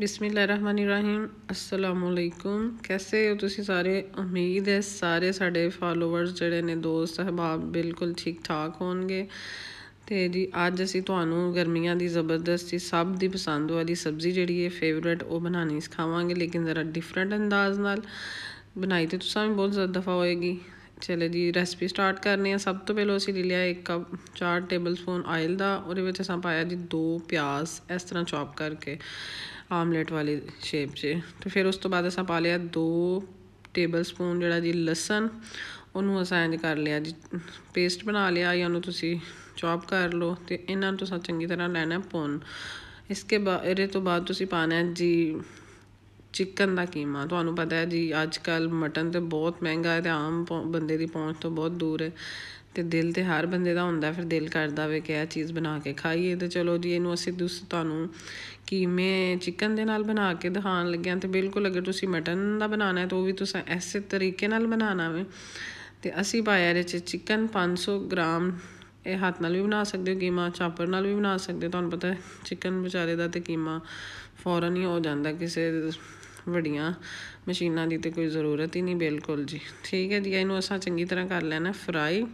ਬਿਸਮਿਲ੍ਲਾਹਿਰਰਹਿਮਾਨਿਰਰਹੀਮ ਅਸਲਾਮ ਅਲੈਕੁਮ ਕੈਸੇ ਹੋ ਤੁਸੀਂ ਸਾਰੇ ਉਮੀਦ ਹੈ ਸਾਰੇ ਸਾਡੇ ਫਾਲੋਅਰਸ ਜਿਹੜੇ ਨੇ ਦੋਸਤ ਸਹਿਬਾਬ ਬਿਲਕੁਲ ਠੀਕ ਠਾਕ ਹੋਣਗੇ ਤੇ ਜੀ ਅੱਜ ਅਸੀਂ ਤੁਹਾਨੂੰ ਗਰਮੀਆਂ ਦੀ ਜ਼ਬਰਦਸਤੀ ਸਭ ਦੀ ਪਸੰਦ ਵਾਲੀ ਸਬਜ਼ੀ ਜਿਹੜੀ ਹੈ ਫੇਵਰੇਟ ਉਹ ਬਣਾਣੀ ਸਿਖਾਵਾਂਗੇ ਲੇਕਿਨ ਜ਼ਰਾ ਡਿਫਰੈਂਟ ਅੰਦਾਜ਼ ਨਾਲ ਬਣਾਈ ਤੇ ਤੁਸਾਂ ਵੀ ਬਹੁਤ ਜ਼ਿਆਦਾ ਦਫਾ ਹੋਏਗੀ ਚਲੇ ਜੀ ਰੈਸਪੀ ਸਟਾਰਟ ਕਰਨੀ ਆ ਸਭ ਤੋਂ ਪਹਿਲਾਂ ਅਸੀਂ ਲੈ ਲਿਆ ਇੱਕ ਕੱਪ 4 ਟੇਬਲਸਪੂਨ ਆਇਲ ਦਾ ਉਹਦੇ ਵਿੱਚ ਅਸਾਂ ਪਾਇਆ ਜੀ ਦੋ ਪਿਆਜ਼ ਇਸ ਤਰ੍ਹਾਂ ਚੌਪ ਕਰਕੇ ਆਮਲੇਟ ਵਾਲੀ ਸ਼ੇਪ 'ਚ ਤੇ ਫਿਰ ਉਸ ਤੋਂ ਬਾਅਦ ਅਸਾਂ ਪਾ ਲਿਆ 2 ਟੇਬਲ ਸਪੂਨ ਜਿਹੜਾ ਜੀ ਲਸਣ ਉਹਨੂੰ ਅਸਾਂ ਇੰਜ ਕਰ ਲਿਆ ਜੀ ਪੇਸਟ ਬਣਾ ਲਿਆ ਜਾਂ ਉਹਨੂੰ ਤੁਸੀਂ ਚੌਪ ਕਰ ਲਓ ਤੇ ਇਹਨਾਂ ਨੂੰ ਤੁਸੀਂ ਚੰਗੀ ਤਰ੍ਹਾਂ ਲੈਣਾ ਪੁੰਨ ਇਸਕੇ ਬਾਅਦ ਇਹਦੇ ਤੋਂ ਬਾਅਦ ਤੁਸੀਂ ਪਾਣਾ ਹੈ ਜੀ ਚਿਕਨ ਦਾ ਕੀਮਾ ਤੁਹਾਨੂੰ ਪਤਾ ਹੈ ਜੀ ਅੱਜ ਕੱਲ ਮਟਨ ਤੇ ਬਹੁਤ ਮਹਿੰਗਾ ਹੈ ਤੇ ਆਮ ਬੰਦੇ ਦੀ ਪਹੁੰਚ ਤੋਂ ਬਹੁਤ ਦੂਰ ਹੈ ਤੇ ਦਿਲ ਤੇ ਹਰ ਬੰਦੇ ਦਾ ਹੁੰਦਾ ਫਿਰ ਦਿਲ ਕਰਦਾ ਵੇ ਕਿ ਇਹ ਚੀਜ਼ ਬਣਾ ਕੇ ਖਾਈਏ ਤੇ ਚਲੋ ਜੀ ਇਹਨੂੰ ਅਸੀਂ ਦੁਸ ਤੁਹਾਨੂੰ ਕੀਮੇ ਚਿਕਨ ਦੇ ਨਾਲ ਬਣਾ ਕੇ ਦਿਖਾਉਣ ਲੱਗਿਆ ਤੇ ਬਿਲਕੁਲ ਅਗਰ ਤੁਸੀਂ ਮਟਨ ਦਾ ਬਣਾਣਾ ਹੈ ਤਾਂ ਉਹ ਵੀ ਤੁਸੀਂ ਐਸੇ ਤਰੀਕੇ ਨਾਲ ਬਣਾਣਾ ਵੇ ਤੇ ਅਸੀਂ ਪਾਇਆ ਇਹਦੇ ਚਿਕਨ 500 ਗ੍ਰਾਮ ਇਹ ਹੱਥ ਨਾਲ ਵੀ ਬਣਾ ਸਕਦੇ ਹੋ ਕੀਮਾ ਚਾਪਰ ਨਾਲ ਵੀ ਬਣਾ ਸਕਦੇ ਹੋ ਤੁਹਾਨੂੰ ਪਤਾ ਹੈ ਚਿਕਨ ਵਿਚਾਰੇ ਦਾ ਤੇ ਕੀਮਾ ਫੌਰਨ ਹੀ ਹੋ ਜਾਂਦਾ ਕਿਸੇ ਵੱਡੀਆਂ ਮਸ਼ੀਨਾਂ ਦੀ ਤੇ ਕੋਈ ਜ਼ਰੂਰਤ ਹੀ ਨਹੀਂ ਬਿਲਕੁਲ ਜੀ ਠੀਕ ਹੈ ਜੀ ਇਹਨੂੰ ਅਸਾਂ ਚੰਗੀ ਤਰ੍ਹਾਂ ਕਰ ਲੈਣਾ ਫਰਾਈ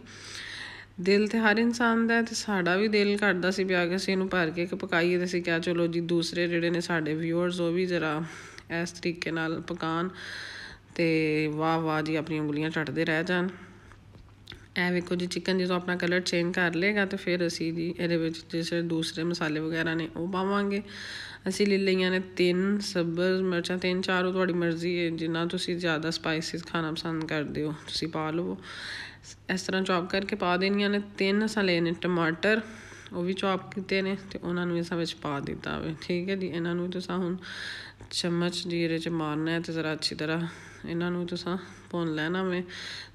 ਦਿਲ ਤੇ ਹਰ ਇਨਸਾਨ ਦਾ ਤੇ ਸਾਡਾ ਵੀ ਦਿਲ ਕਰਦਾ ਸੀ ਪਿਆ ਕੇ ਅਸੀਂ ਇਹਨੂੰ ਭਰ ਕੇ ਪਕਾਈਏ ਤੇ ਅਸੀਂ ਕਿਹਾ ਚਲੋ ਜੀ ਦੂਸਰੇ ਜਿਹੜੇ ਨੇ ਸਾਡੇ ਵਿਊਅਰਸ ਉਹ ਵੀ ਜ਼ਰਾ ਇਸ ਤਰੀਕੇ ਨਾਲ ਪਕਾਣ ਤੇ ਵਾਹ ਵਾਹ ਜੀ ਆਪਣੀਆਂ ਉਂਗਲੀਆਂ ਛੱਡਦੇ ਰਹਿ ਜਾਣ ਐ ਵੇਖੋ ਜੀ ਚਿਕਨ ਜਦੋਂ ਆਪਣਾ ਕਲਰ ਚੇਂਜ ਕਰ ਲੇਗਾ ਤੇ ਫਿਰ ਅਸੀਂ ਜੀ ਇਹਦੇ ਵਿੱਚ ਜਿਹੜੇ ਦੂਸਰੇ ਮਸਾਲੇ ਵਗੈਰਾ ਨੇ ਉਹ ਪਾਵਾਂਗੇ ਅਸੀਂ ਲੈ ਲਈਆਂ ਨੇ ਤਿੰਨ ਸਬਜ਼ ਮਿਰਚਾਂ ਤਿੰਨ ਚਾਰ ਉਹ ਤੁਹਾਡੀ ਮਰਜ਼ੀ ਹੈ ਜਿੰਨਾ ਤੁਸੀਂ ਜ਼ਿਆਦਾ ਸਪਾਈਸਿਸ ਖਾਣਾ ਪਸੰਦ ਕਰਦੇ ਹੋ ਤੁਸੀਂ ਪਾ ਲਵੋ ਇਸ ਤਰ੍ਹਾਂ ਚੌਪ ਕਰਕੇ ਪਾ ਦੇਣੀਆਂ ਨੇ ਤਿੰਨ ਅਸਾਂ ਲਏ ਨੇ ਟਮਾਟਰ ਉਹ ਵੀ ਚੌਪ ਕੀਤੇ ਨੇ ਤੇ ਉਹਨਾਂ ਨੂੰ ਇਸਾਂ ਵਿੱਚ ਪਾ ਦਿੱਤਾ ਹੋਵੇ ਠੀਕ ਹੈ ਜੀ ਇਹਨਾਂ ਨੂੰ ਤੁਸੀਂ ਹੁਣ ਚਮਚ ਜੀਰੇ ਚ ਮਾਰਨਾ ਹੈ ਤੇ ਜ਼ਰਾ ਅੱਛੀ ਤਰ੍ਹਾਂ ਇਹਨਾਂ ਨੂੰ ਤੁਸੀਂ ਭੁੰਨ ਲੈਣਾ ਵੇ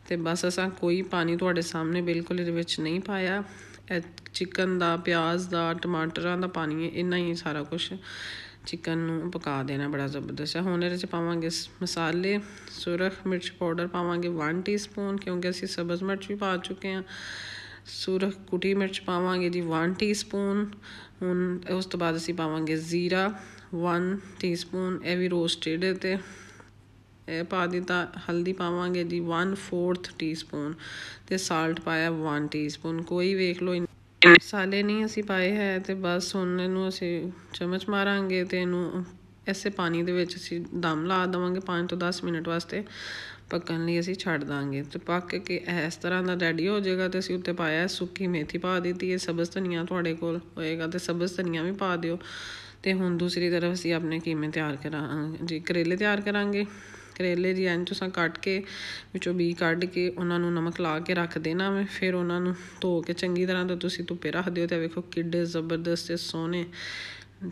ਤੇ ਬਸ ਅਸਾਂ ਕੋਈ ਪਾਣੀ ਤੁਹਾਡੇ ਸਾਹਮਣੇ ਬਿਲਕੁਲ ਇਹਦੇ ਵਿੱਚ ਨਹੀਂ ਪਾਇਆ चिकन का प्याज का टमाटर का पानी इन्ना ही सारा कुछ चिकन पका देना बड़ा जबरदस्त है हूँ ये पावे मसाले सुरख मिर्च पाउडर पावे वन टी स्पून क्योंकि असं सब्ज़ मिर्च भी पा चुके हैं सुरख कुटी मिर्च पावे जी वन टी स्पून हूँ उस तो बाद पावे जीरा वन टी स्पून ये भी रोस्टेड ਇਹ ਪਾ ਦਿੱਤਾ ਹਲਦੀ ਪਾਵਾਂਗੇ ਜੀ 1/4 ਟੀਸਪੂਨ ਤੇ ਸਾਲਟ ਪਾਇਆ 1 ਟੀਸਪੂਨ ਕੋਈ ਵੇਖ ਲਓ ਮਸਾਲੇ ਨਹੀਂ ਅਸੀਂ ਪਾਏ ਹੈ ਤੇ ਬਸ ਹੁਣ ਇਹਨੂੰ ਅਸੀਂ ਚਮਚ ਮਾਰਾਂਗੇ ਤੇ ਇਹਨੂੰ ਐਸੇ ਪਾਣੀ ਦੇ ਵਿੱਚ ਅਸੀਂ ਦਮ ਲਾ ਦਵਾਂਗੇ 5 ਤੋਂ 10 ਮਿੰਟ ਵਾਸਤੇ ਪੱਕਣ ਲਈ ਅਸੀਂ ਛੱਡ ਦਾਂਗੇ ਤੇ ਪੱਕ ਕੇ ਇਸ ਤਰ੍ਹਾਂ ਦਾ ਰੈਡੀ ਹੋ ਜਾਏਗਾ ਤੇ ਅਸੀਂ ਉੱਤੇ ਪਾਇਆ ਸੁੱਕੀ ਮੇਥੀ ਪਾ ਦਿੱਤੀ ਹੈ ਸਬਜ਼ ਧਨੀਆ ਤੁਹਾਡੇ ਕੋਲ ਹੋਏਗਾ ਤੇ ਸਬਜ਼ ਧਨੀਆ ਵੀ ਪਾ ਦਿਓ ਤੇ ਹੁਣ ਦੂਸਰੀ ਤਰਫ ਅਸੀਂ ਆਪਣੇ ਕੀਮੇ ਤਿਆਰ ਕਰਾਂ ਜੀ ਕਰੇਲੇ ਤਿਆਰ ਕਰਾਂਗੇ ਕਰੇਲੇ ਦੀ ਐਨ ਤੁਸੀਂ ਕੱਟ ਕੇ ਵਿੱਚੋਂ ਬੀ ਕੱਢ ਕੇ ਉਹਨਾਂ ਨੂੰ ਨਮਕ ਲਾ ਕੇ ਰੱਖ ਦੇਣਾ ਵੇ ਫਿਰ ਉਹਨਾਂ ਨੂੰ ਧੋ ਕੇ ਚੰਗੀ ਤਰ੍ਹਾਂ ਤੋਂ ਤੁਸੀਂ ਧੁੱਪੇ ਰੱਖ ਦਿਓ ਤੇ ਵੇਖੋ ਕਿੱਡੇ ਜ਼ਬਰਦਸਤ ਤੇ ਸੋਹਣੇ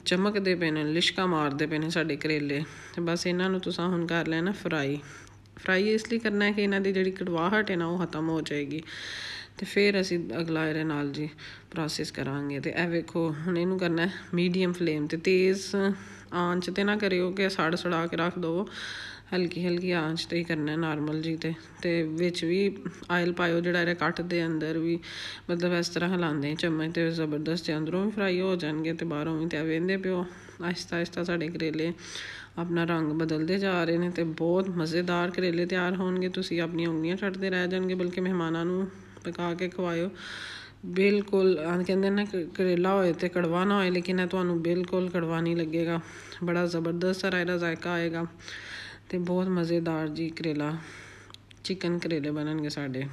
ਚਮਕਦੇ ਪਏ ਨੇ ਲਿਸ਼ਕਾ ਮਾਰਦੇ ਪਏ ਨੇ ਸਾਡੇ ਕਰੇਲੇ ਤੇ ਬਸ ਇਹਨਾਂ ਨੂੰ ਤੁਸੀਂ ਹੁਣ ਕਰ ਲੈਣਾ ਫਰਾਈ ਫਰਾਈ ਇਸ ਲਈ ਕਰਨਾ ਹੈ ਕਿ ਇਹਨਾਂ ਦੀ ਜਿਹੜੀ ਕੜਵਾਹਟ ਹੈ ਨਾ ਉਹ ਖਤਮ ਹੋ ਜਾਏਗੀ ਤੇ ਫਿਰ ਅਸੀਂ ਅਗਲਾ ਇਹਦੇ ਨਾਲ ਜੀ ਪ੍ਰੋਸੈਸ ਕਰਾਂਗੇ ਤੇ ਇਹ ਵੇਖੋ ਹੁਣ ਇਹਨੂੰ ਕਰਨਾ ਹੈ ਮੀਡੀਅਮ ਫਲੇਮ ਤੇ ਤੇਜ਼ ਆਂਚ ਤੇ ਨਾ ਕਰਿਓ ਕਿ ਸੜ ਸੜਾ ਕੇ ਰੱਖ ਦੋ ਹਲਕੀ ਹਲਕੀ ਆਂਚ ਤੇ ਹੀ ਕਰਨਾ ਨਾਰਮਲ ਜੀ ਤੇ ਤੇ ਵਿੱਚ ਵੀ ਆਇਲ ਪਾਇਓ ਜਿਹੜਾ ਇਹ ਕੱਟ ਦੇ ਅੰਦਰ ਵੀ ਮਤਲਬ ਇਸ ਤਰ੍ਹਾਂ ਹਲਾਉਂਦੇ ਚਮਚ ਤੇ ਜ਼ਬਰਦਸਤ ਅੰਦਰੋਂ ਵੀ ਫਰਾਈ ਹੋ ਜਾਣਗੇ ਤੇ ਬਾਹਰੋਂ ਵੀ ਤੇ ਵੇਂਦੇ ਪਿਓ ਆਸਤਾ ਆਸਤਾ ਸਾਡੇ ਕਰੇਲੇ ਆਪਣਾ ਰੰਗ ਬਦਲਦੇ ਜਾ ਰਹੇ ਨੇ ਤੇ ਬਹੁਤ ਮਜ਼ੇਦਾਰ ਕਰੇਲੇ ਤਿਆਰ ਹੋਣਗੇ ਤੁਸੀਂ ਆਪਣੀਆਂ ਉਂਗਲੀਆਂ ਛੱਡਦੇ ਰਹਿ ਜਾਣਗੇ ਬਲਕਿ ਮਹਿਮਾਨਾਂ ਨੂੰ ਪਕਾ ਕੇ ਖਵਾਇਓ ਬਿਲਕੁਲ ਕਹਿੰਦੇ ਨੇ ਕਰੇਲਾ ਹੋਏ ਤੇ ਕੜਵਾ ਨਾ ਹੋਏ ਲੇਕਿਨ ਇਹ ਤੁਹਾਨੂੰ ਬਿਲਕੁਲ ਕੜਵਾ ਨਹੀਂ ਲੱਗੇਗਾ ਬੜਾ ਜ਼ਬਰਦਸਤ ਰਾਇਰਾ ਜ਼ਾਇਕਾ ਆਏਗਾ ਤੇ ਬਹੁਤ ਮਜ਼ੇਦਾਰ ਜੀ ਕਰੇਲਾ ਚਿਕਨ ਕਰੇਲੇ ਬਣਨਗੇ ਸਾਡੇ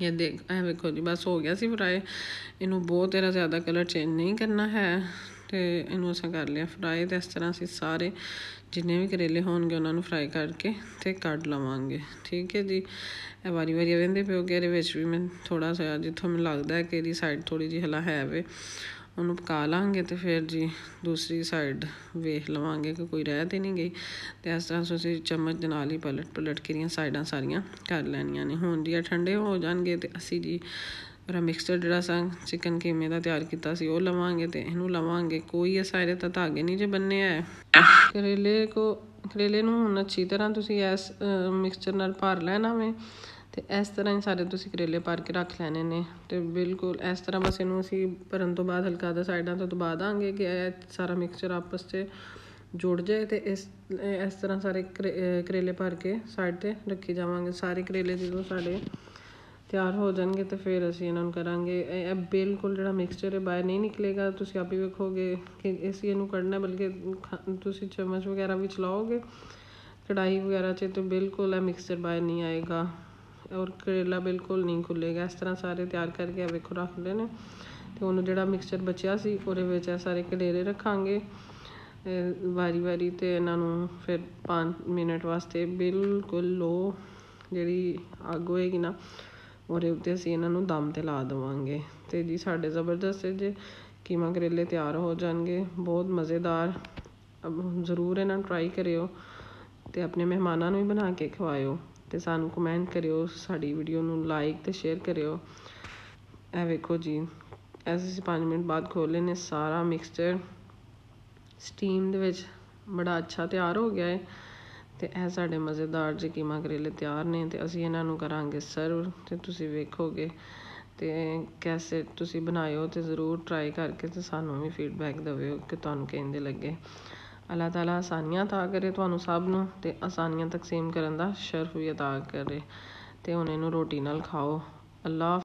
ਇਹ ਦੇਖ ਐ ਵੇਖੋ ਜੀ ਬਸ ਹੋ ਗਿਆ ਸੀ ਫਰਾਈ ਇਹਨੂੰ ਬਹੁਤ ਤੇਰਾ ਜ਼ਿਆਦਾ ਕਲਰ ਚੇਂਜ ਨਹੀਂ ਕਰਨਾ ਹੈ ਤੇ ਇਹਨੂੰ ਅਸਾਂ ਕਰ ਲਿਆ ਫਰਾਈ ਤੇ ਇਸ ਤਰ੍ਹਾਂ ਅਸੀਂ ਸਾਰੇ ਜਿੰਨੇ ਵੀ ਕਰੇਲੇ ਹੋਣਗੇ ਉਹਨਾਂ ਨੂੰ ਫਰਾਈ ਕਰਕੇ ਤੇ ਕੱਢ ਲਵਾਂਗੇ ਠੀਕ ਹੈ ਜੀ ਇਹ ਵਾਰੀ ਵਾਰੀ ਵੰਦੇ ਪਿਓ ਕੇ ਇਹਦੇ ਵਿੱਚ ਵੀ ਮੈਂ ਥੋੜਾ ਜਿਹਾ ਜਿੱਥੋਂ ਮੈਨੂੰ ਲੱਗਦਾ ਹੈ ਕਿ ਇਹਦੀ ਸਾਈਡ ਥੋੜੀ ਜਿਹੀ ਹਲਾ ਹੈ ਵੇ ਉਹਨੂੰ ਪਕਾ ਲਾਂਗੇ ਤੇ ਫਿਰ ਜੀ ਦੂਸਰੀ ਸਾਈਡ ਵੇਖ ਲਵਾਂਗੇ ਕਿ ਕੋਈ ਰਹਿ ਤੇ ਨਹੀਂ ਗਈ ਤੇ ਇਸ ਤਰ੍ਹਾਂ ਤੁਸੀਂ ਚਮਚ ਦੇ ਨਾਲ ਹੀ ਪਲਟ ਪਲਟ ਕੇ ਰੀਆਂ ਸਾਈਡਾਂ ਸਾਰੀਆਂ ਕਰ ਲੈਣੀਆਂ ਨੇ ਹੁਣ ਜੀ ਠੰਡੇ ਹੋ ਜਾਣਗੇ ਤੇ ਅਸੀਂ ਜੀ ਪਰ ਮਿਕਸਚਰ ਜਿਹੜਾ ਸੰ ਚਿਕਨ ਕੀਮੇ ਦਾ ਤਿਆਰ ਕੀਤਾ ਸੀ ਉਹ ਲਵਾਂਗੇ ਤੇ ਇਹਨੂੰ ਲਵਾਂਗੇ ਕੋਈ ਇਹ ਸਾਰੇ ਤਾਂ ਧਾਗੇ ਨਹੀਂ ਜੇ ਬੰਨੇ ਆ ਕਰੇਲੇ ਕੋ ਕਰੇਲੇ ਨੂੰ ਹੁਣ ਅੱਛੀ ਤਰ੍ਹਾਂ ਤੁਸੀਂ ਇਸ ਮਿਕਸਚਰ ਨਾਲ ਭਰ ਲੈਣਾ ਵੇ ਤੇ ਇਸ ਤਰ੍ਹਾਂ ਹੀ ਸਾਰੇ ਤੁਸੀਂ ਕਰੇਲੇ ਭਰ ਕੇ ਰੱਖ ਲੈਣੇ ਨੇ ਤੇ ਬਿਲਕੁਲ ਇਸ ਤਰ੍ਹਾਂ ਬਸ ਇਹਨੂੰ ਅਸੀਂ ਭਰਨ ਤੋਂ ਬਾਅਦ ਹਲਕਾ ਦਾ ਸਾਈਡਾਂ ਤੋਂ ਦਬਾ ਦਾਂਗੇ ਕਿ ਇਹ ਸਾਰਾ ਮਿਕਸਚਰ ਆਪਸ 'ਚ ਜੁੜ ਜਾਏ ਤੇ ਇਸ ਇਸ ਤਰ੍ਹਾਂ ਸਾਰੇ ਕਰੇਲੇ ਭਰ ਕੇ ਸਾਈਡ ਤੇ ਰੱਖੀ ਜਾਵਾਂਗੇ ਸਾਰੇ ਕਰੇਲੇ ਜਦੋਂ ਸਾਡੇ ਤਿਆਰ ਹੋ ਜਾਣਗੇ ਤੇ ਫਿਰ ਅਸੀਂ ਇਹਨਾਂ ਨੂੰ ਕਰਾਂਗੇ ਇਹ ਬਿਲਕੁਲ ਜਿਹੜਾ ਮਿਕਸਚਰ ਹੈ ਬਾਹਰ ਨਹੀਂ ਨਿਕਲੇਗਾ ਤੁਸੀਂ ਆਪ ਹੀ ਵੇਖੋਗੇ ਕਿ ਅਸੀਂ ਇਹਨੂੰ ਕੱਢਣਾ ਬਲਕਿ ਤੁਸੀਂ ਚਮਚ ਵਗੈਰਾ ਵੀ ਚਲਾਓਗੇ ਕੜਾਈ ਵਗੈਰਾ 'ਚ ਤੇ ਬਿਲਕੁਲ ਇਹ ਮਿਕਸਚਰ ਬਾਹਰ ਨਹੀਂ ਆਏਗਾ ਔਰ ਕਰੇਲਾ ਬਿਲਕੁਲ ਨਹੀਂ ਖੁੱਲੇਗਾ ਇਸ ਤਰ੍ਹਾਂ ਸਾਰੇ ਤਿਆਰ ਕਰਕੇ ਆ ਵੇਖੋ ਰੱਖ ਲਏ ਨੇ ਤੇ ਉਹਨੂੰ ਜਿਹੜਾ ਮਿਕਸਚਰ ਬਚਿਆ ਸੀ ਉਹਦੇ ਵਿੱਚ ਇਹ ਸਾਰੇ ਕਲੇਰੇ ਰੱਖਾਂਗੇ ਵਾਰੀ ਵਾਰੀ ਤੇ ਇਹਨਾਂ ਨੂੰ ਫਿਰ 5 ਮਿੰਟ ਵਾਸਤੇ ਬਿਲਕੁਲ ਲੋ ਜਿਹੜੀ ਅੱਗ ਹੋਏਗੀ ਨਾ ਉਹਦੇ ਉੱਤੇ ਅਸੀਂ ਇਹਨਾਂ ਨੂੰ ਦਮ ਤੇ ਲਾ ਦਵਾਂਗੇ ਤੇ ਜੀ ਸਾਡੇ ਜ਼ਬਰਦਸਤ ਜੇ ਕੀਮਾ ਕਰੇਲੇ ਤਿਆਰ ਹੋ ਜਾਣਗੇ ਬਹੁਤ ਮਜ਼ੇਦਾਰ ਜ਼ਰੂਰ ਇਹਨਾਂ ਟਰਾਈ ਕਰਿਓ ਤੇ ਆਪਣੇ ਮਹਿਮਾਨਾਂ ਨੂੰ ਵੀ ਬਣਾ ਕੇ ਖਵਾਇਓ ਤੇ ਸਾਨੂੰ ਕਮੈਂਟ ਕਰਿਓ ਸਾਡੀ ਵੀਡੀਓ ਨੂੰ ਲਾਈਕ ਤੇ ਸ਼ੇਅਰ ਕਰਿਓ ਇਹ ਵੇਖੋ ਜੀ ਐਸੇ ਅਸੀਂ 5 ਮਿੰਟ ਬਾਅਦ ਖੋਲ ਨੇ ਸਾਰਾ ਮਿਕਸਚਰ ਸਟੀਮ ਦੇ ਵਿੱਚ ਬੜਾ ਅੱਛਾ ਤਿਆਰ ਹੋ ਗਿਆ ਹੈ ਤੇ ਇਹ ਸਾਡੇ ਮਜ਼ੇਦਾਰ ਜੀ ਕੀਮਾ ਕਰੇਲੇ ਤਿਆਰ ਨੇ ਤੇ ਅਸੀਂ ਇਹਨਾਂ ਨੂੰ ਕਰਾਂਗੇ ਸਰਵ ਤੇ ਤੁਸੀਂ ਵੇਖੋਗੇ ਤੇ ਕੈਸੇ ਤੁਸੀਂ ਬਣਾਇਓ ਤੇ ਜ਼ਰੂਰ ਟਰਾਈ ਕਰਕੇ ਤੇ ਸਾਨੂੰ ਵੀ ਫੀਡਬੈਕ ਦਿਓ ਕਿ ਤੁਹਾਨੂੰ ਕਹਿੰਦੇ ਲੱਗੇ ਅੱਲਾਹ ਤਾਲਾ ਆਸਾਨੀਆਂ عطا ਕਰੇ ਤੁਹਾਨੂੰ ਸਭ ਨੂੰ ਤੇ ਆਸਾਨੀਆਂ ਤਕਸੀਮ ਕਰਨ ਦਾ ਸ਼ਰਫ ਵੀ عطا ਕਰੇ ਤੇ ਹੁਣ ਇਹਨੂੰ ਰੋਟੀ ਨਾਲ ਖਾਓ ਅੱਲਾਹ